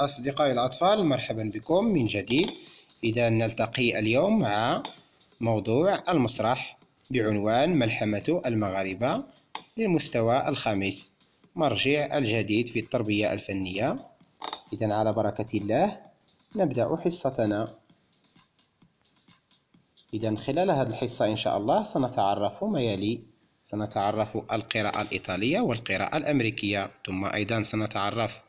أصدقائي الأطفال مرحبا بكم من جديد إذا نلتقي اليوم مع موضوع المسرح بعنوان ملحمة المغاربة للمستوى الخامس مرجع الجديد في التربية الفنية إذا على بركة الله نبدأ حصتنا إذا خلال هذه الحصة إن شاء الله سنتعرف ما يلي سنتعرف القراءة الإيطالية والقراءة الأمريكية ثم أيضا سنتعرف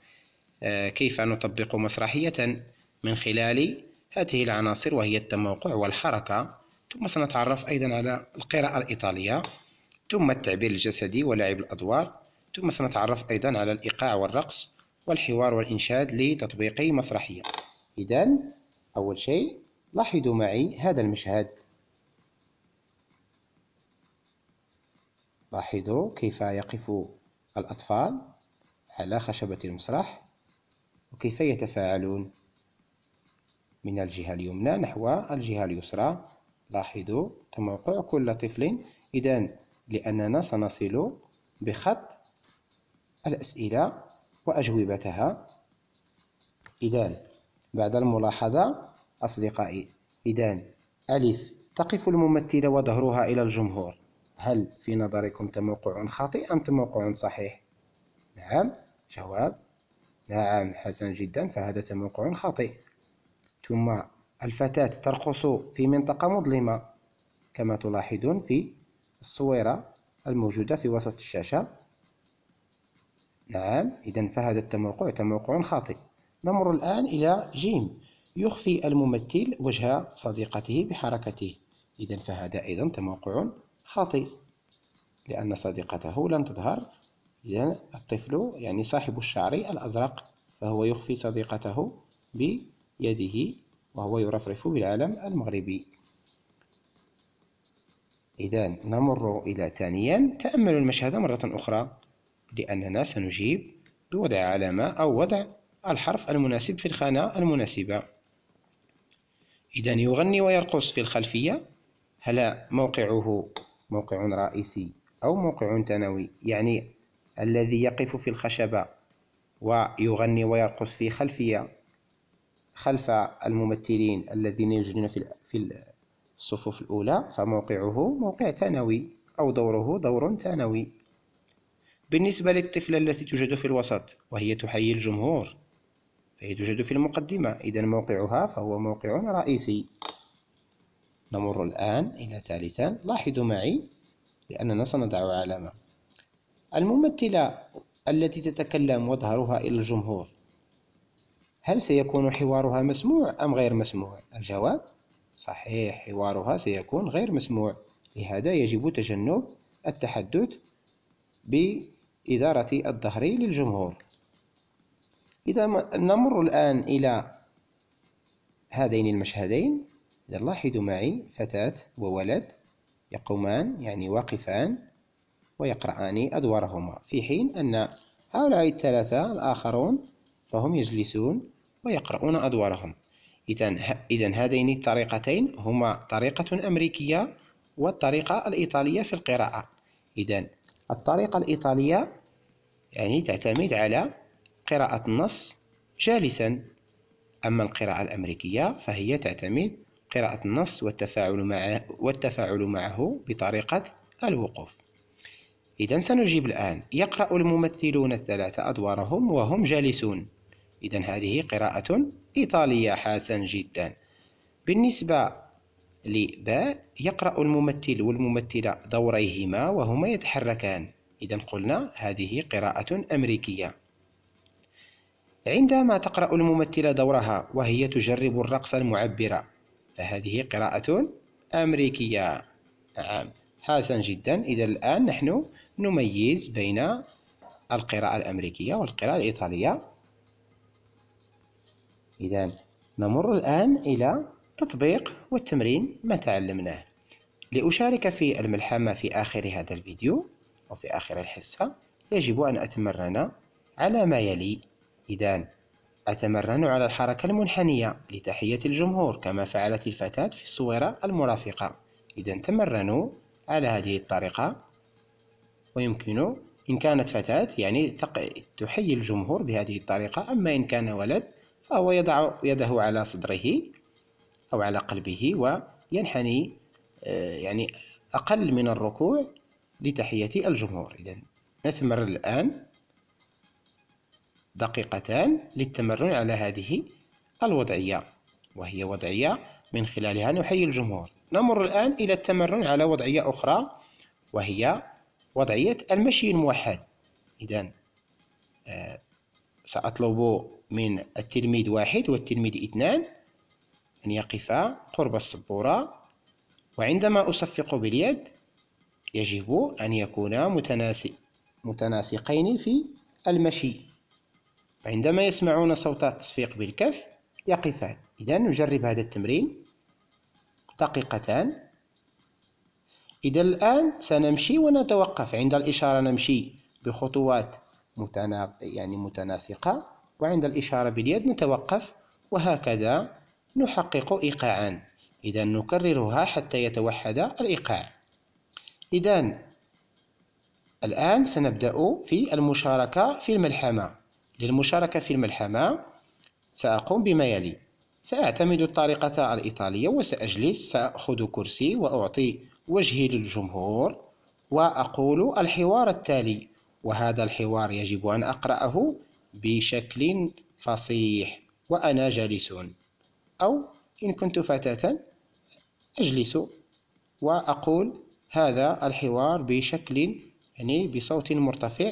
آه، كيف نطبق مسرحية من خلال هذه العناصر وهي التموقع والحركة ثم سنتعرف أيضا على القراءة الإيطالية ثم التعبير الجسدي ولعب الأدوار ثم سنتعرف أيضا على الإيقاع والرقص والحوار والإنشاد لتطبيق مسرحية إذا أول شيء لاحظوا معي هذا المشهد لاحظوا كيف يقف الأطفال على خشبة المسرح وكيف يتفاعلون من الجهة اليمنى نحو الجهة اليسرى لاحظوا تموقع كل طفل إذا لأننا سنصل بخط الأسئلة وأجوبتها إذا بعد الملاحظة أصدقائي إذا ألف تقف الممثلة وظهرها إلى الجمهور هل في نظركم تموقع خاطئ أم تموقع صحيح؟ نعم جواب نعم حسن جدا فهذا تموقع خاطئ ثم الفتاة ترقص في منطقة مظلمة كما تلاحظون في الصويرة الموجودة في وسط الشاشة نعم إذا فهذا التموقع تموقع خاطئ نمر الآن إلى جيم يخفي الممثل وجه صديقته بحركته إذا فهذا أيضا تموقع خاطئ لأن صديقته لن تظهر إذا الطفل يعني صاحب الشعر الأزرق فهو يخفي صديقته بيده وهو يرفرف بالعلم المغربي إذا نمر إلى ثانيا تأملوا المشهد مرة أخرى لأننا سنجيب بوضع علامة أو وضع الحرف المناسب في الخانة المناسبة إذا يغني ويرقص في الخلفية هل موقعه موقع رئيسي أو موقع ثانوي يعني الذي يقف في الخشبة ويغني ويرقص في خلفية خلف الممثلين الذين يوجدون في الصفوف الأولى فموقعه موقع ثانوي أو دوره دور ثانوي بالنسبة للطفلة التي توجد في الوسط وهي تحيي الجمهور فهي توجد في المقدمة إذا موقعها فهو موقع رئيسي نمر الآن إلى ثالثا لاحظوا معي لأننا سنضع علامة الممثلة التي تتكلم وظهرها إلى الجمهور هل سيكون حوارها مسموع أم غير مسموع؟ الجواب صحيح حوارها سيكون غير مسموع لهذا يجب تجنب التحدث بإدارة الظهر للجمهور إذا نمر الآن إلى هذين المشهدين إذا لاحظوا معي فتاة وولد يقومان يعني واقفان ويقرأان أدوارهما في حين أن هؤلاء الثلاثة الآخرون فهم يجلسون ويقرؤون أدوارهم إذا هذين الطريقتين هما طريقة أمريكية والطريقة الإيطالية في القراءة إذا الطريقة الإيطالية يعني تعتمد على قراءة النص جالسا أما القراءة الأمريكية فهي تعتمد قراءة النص والتفاعل معه, والتفاعل معه بطريقة الوقوف إذا سنجيب الآن يقرأ الممثلون الثلاثة أدوارهم وهم جالسون إذا هذه قراءة إيطالية حسن جدا بالنسبة لباء يقرأ الممثل والممثلة دوريهما وهما يتحركان إذا قلنا هذه قراءة أمريكية عندما تقرأ الممثلة دورها وهي تجرب الرقصة المعبرة فهذه قراءة أمريكية نعم حسن جدا إذا الآن نحن نميز بين القراءة الأمريكية والقراءة الإيطالية إذا نمر الآن إلى تطبيق والتمرين ما تعلمناه لأشارك في الملحمة في آخر هذا الفيديو وفي آخر الحصة يجب أن أتمرن على ما يلي إذا أتمرن على الحركة المنحنية لتحية الجمهور كما فعلت الفتاة في الصورة المرافقة إذا تمرنوا على هذه الطريقة ويمكن إن كانت فتاة يعني تحيي الجمهور بهذه الطريقة أما إن كان ولد فهو يضع يده على صدره أو على قلبه وينحني آه، يعني أقل من الركوع لتحية الجمهور إذا نستمر الآن دقيقتان للتمرن على هذه الوضعية وهي وضعية من خلالها نحيي الجمهور نمر الآن إلى التمرن على وضعية أخرى وهي وضعية المشي الموحد إذا آه، سأطلب من التلميذ واحد والتلميذ اثنان أن يقفا قرب السبورة وعندما أصفق باليد يجب أن يكونا متناسقين في المشي عندما يسمعون صوت التصفيق بالكف يقفان إذا نجرب هذا التمرين دقيقتان إذا الآن سنمشي ونتوقف عند الإشارة نمشي بخطوات متنا... يعني متناسقة وعند الإشارة باليد نتوقف وهكذا نحقق إيقاعا إذا نكررها حتى يتوحد الإيقاع إذا الآن سنبدأ في المشاركة في الملحمة للمشاركة في الملحمة سأقوم بما يلي سأعتمد الطريقة الإيطالية وسأجلس سأخذ كرسي وأعطي وجهي للجمهور وأقول الحوار التالي وهذا الحوار يجب أن أقرأه بشكل فصيح وأنا جالس أو إن كنت فتاة أجلس وأقول هذا الحوار بشكل يعني بصوت مرتفع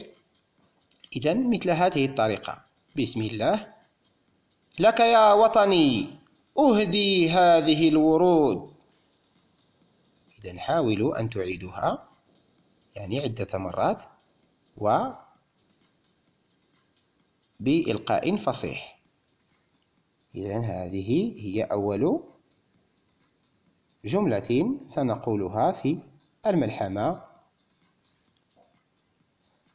إذا مثل هذه الطريقة بسم الله لك يا وطني أهدي هذه الورود إذا حاولوا أن تعيدوها يعني عدة مرات و بإلقاء فصيح إذا هذه هي أول جملة سنقولها في الملحمة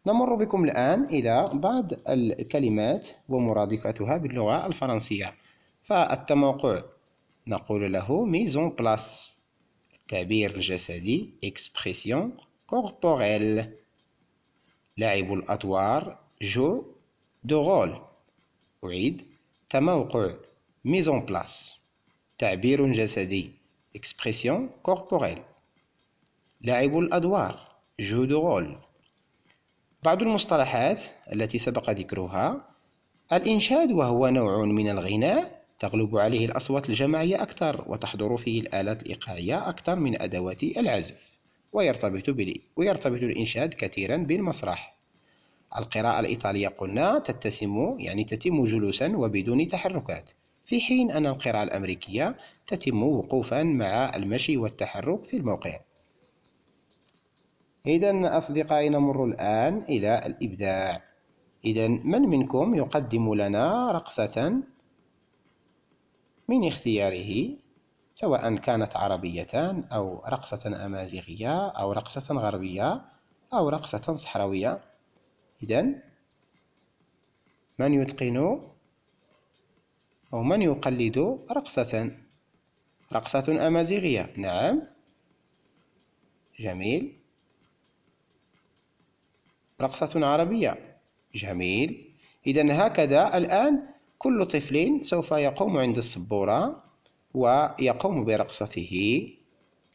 نمر بكم الآن إلى بعض الكلمات ومرادفتها باللغة الفرنسية فالتموقع نقول له ميزون بلاس التعبير الجسدي expression corporelle لعب الأدوار جو دو رول أعيد تموقع ميزون بلاس تعبير جسدي expression corporelle لعب الأدوار جو دو رول بعض المصطلحات التي سبق ذكرها الإنشاد وهو نوع من الغناء تغلب عليه الأصوات الجماعية أكثر وتحضر فيه الآلات الإيقاعية أكثر من أدوات العزف ويرتبط, ويرتبط الإنشاد كثيرا بالمسرح القراءة الإيطالية قلنا تتسم يعني تتم جلوسا وبدون تحركات في حين أن القراءة الأمريكية تتم وقوفا مع المشي والتحرك في الموقع إذا أصدقائي نمر الآن إلى الإبداع إذا من منكم يقدم لنا رقصة من اختياره سواء كانت عربية أو رقصة أمازيغية أو رقصة غربية أو رقصة صحراوية إذا من يتقن أو من يقلد رقصة رقصة أمازيغية نعم جميل رقصة عربية جميل إذا هكذا الآن كل طفل سوف يقوم عند السبورة ويقوم برقصته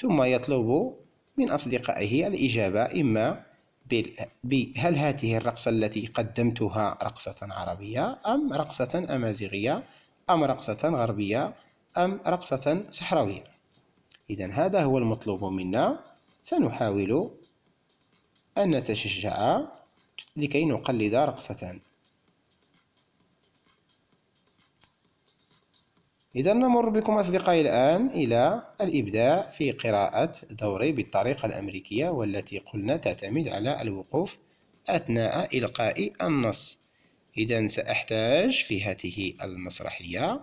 ثم يطلب من أصدقائه الإجابة إما بهل هذه الرقصة التي قدمتها رقصة عربية أم رقصة أمازيغية أم رقصة غربية أم رقصة صحراوية إذا هذا هو المطلوب منا سنحاول أن نتشجع لكي نقلد رقصة إذا نمر بكم أصدقائي الآن إلى الإبداع في قراءة دوري بالطريقة الأمريكية والتي قلنا تعتمد على الوقوف أثناء إلقاء النص إذا سأحتاج في هذه المسرحية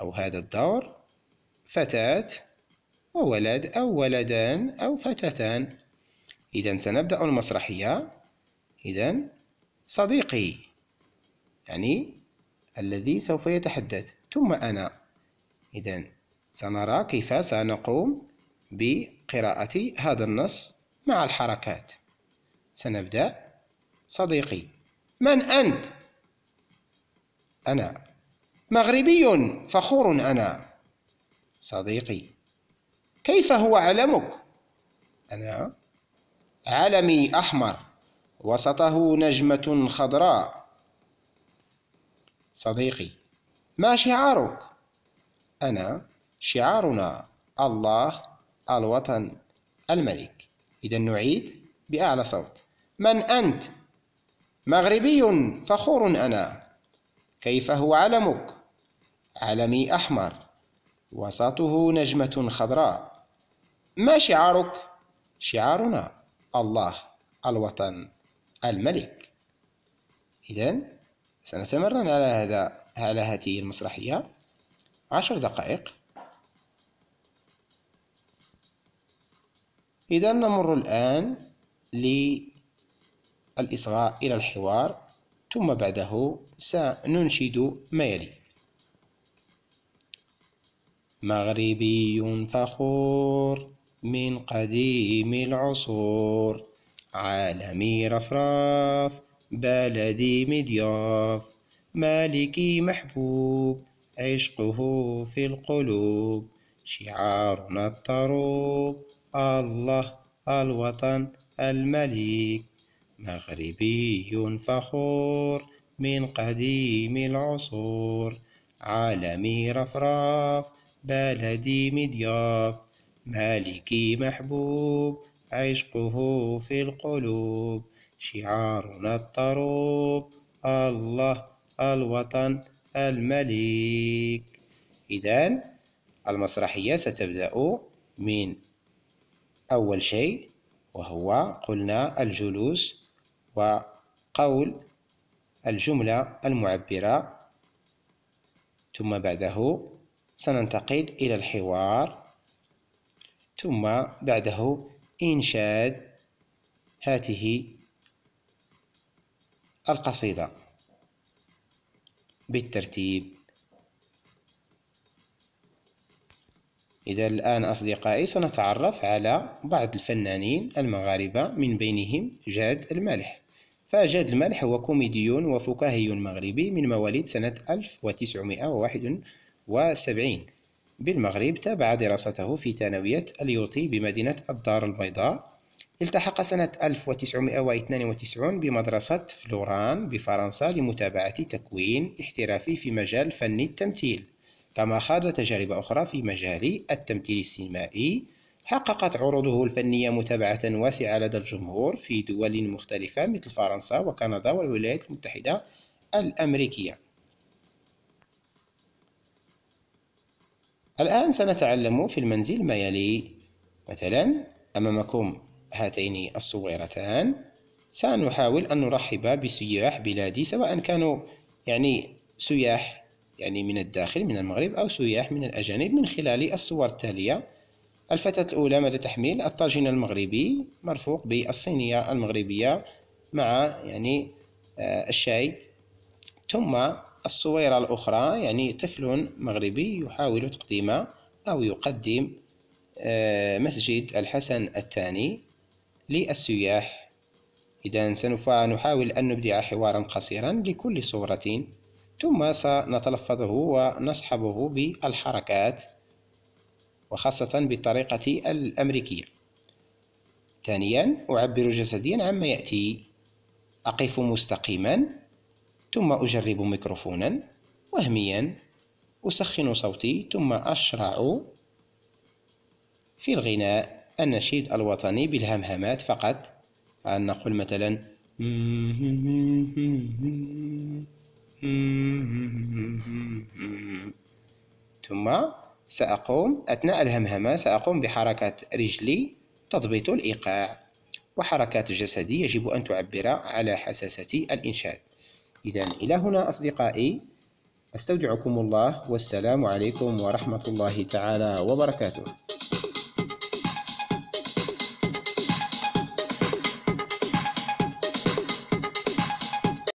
أو هذا الدور فتاة وولد أو ولدان أو فتاتان إذا سنبدأ المسرحية إذا صديقي يعني الذي سوف يتحدث ثم أنا إذا سنرى كيف سنقوم بقراءة هذا النص مع الحركات سنبدأ صديقي من أنت؟ أنا مغربي فخور أنا صديقي كيف هو علمك؟ أنا علمي أحمر وسطه نجمة خضراء صديقي ما شعارك؟ أنا شعارنا الله الوطن الملك إذا نعيد بأعلى صوت من أنت؟ مغربي فخور أنا كيف هو علمك؟ علمي أحمر وسطه نجمة خضراء ما شعارك؟ شعارنا الله الوطن الملك إذا سنتمرن على هذا على هذه المسرحية عشر دقائق إذا نمر الآن للإصغاء إلى الحوار ثم بعده سننشد ما يلي مغربي فخور من قديم العصور عالمي رفراف بلدي مضياف مالكي محبوب عشقه في القلوب شعارنا الطروب الله الوطن المليك مغربي فخور من قديم العصور عالمي رفراف بلدي مضياف مالكي محبوب عشقه في القلوب شعارنا الطروب الله الوطن المليك إذا المسرحية ستبدأ من أول شيء وهو قلنا الجلوس وقول الجملة المعبرة ثم بعده سننتقل إلى الحوار ثم بعده إنشاد هاته القصيدة بالترتيب إذا الآن أصدقائي سنتعرف على بعض الفنانين المغاربة من بينهم جاد المالح فجاد المالح هو كوميدي وفكاهي مغربي من مواليد سنة 1971 بالمغرب تابع دراسته في ثانوية اليوطي بمدينة الدار البيضاء التحق سنة 1992 بمدرسة فلوران بفرنسا لمتابعة تكوين احترافي في مجال فن التمثيل كما خاض تجارب أخرى في مجال التمثيل السينمائي حققت عروضه الفنية متابعة واسعة لدى الجمهور في دول مختلفة مثل فرنسا وكندا والولايات المتحدة الأمريكية الآن سنتعلم في المنزل ما يلي مثلا أمامكم هاتين الصغيرتان سنحاول أن نرحب بسياح بلادي سواء كانوا يعني سياح يعني من الداخل من المغرب أو سياح من الأجانب من خلال الصور التالية الفتاة الأولى ماذا تحمل الطاجين المغربي مرفوق بالصينية المغربية مع يعني آه، الشاي ثم الصويرة الأخرى يعني طفل مغربي يحاول تقديم أو يقدم آه، مسجد الحسن الثاني للسياح إذا سنحاول أن نبدع حوارا قصيرا لكل صورة ثم سنتلفظه ونصحبه بالحركات وخاصة بالطريقة الأمريكية ثانيا أعبر جسديا عما يأتي أقف مستقيما ثم أجرب ميكروفونا وهميا أسخن صوتي ثم أشرع في الغناء النشيد الوطني بالهمهمات فقط أن نقول مثلا ثم سأقوم أثناء الهمهمة سأقوم بحركة رجلي تضبط الإيقاع وحركات جسدي يجب أن تعبر على حساسة الإنشاد إذا إلى هنا أصدقائي أستودعكم الله والسلام عليكم ورحمة الله تعالى وبركاته